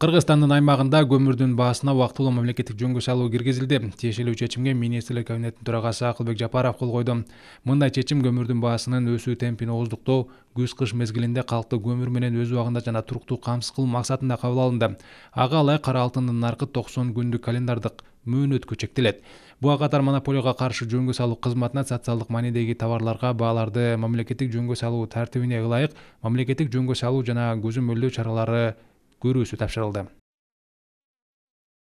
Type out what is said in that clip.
кыргызстандын аймагында көмүрдүн баасына убактылуу мамлекеттик жөнгө салуу киргизилди тиешелүү чечимге министрлер кабинетинин төрагасы акылбек жапаров кол койду мындай чечим көмүрдүн баасынын өсүү темпин ооздуктоо күз кыш мезгилинде калкты көмүр менен өз убагында жана туруктуу камсыз кылуу максатында кабыл алынды ага ылайык кара алтындын наркы токсон күндүк календардык мөөнөткө чектелет буга катар монополияга каршы жөнгө салуу кызматына социалдык маанидеги товарларга бааларды мамлекеттик жөнгө салуу тартибине ылайык мамлекеттик жөнгө салуу жана көзөмөлдөө чаралары көрүүсү тапшырылды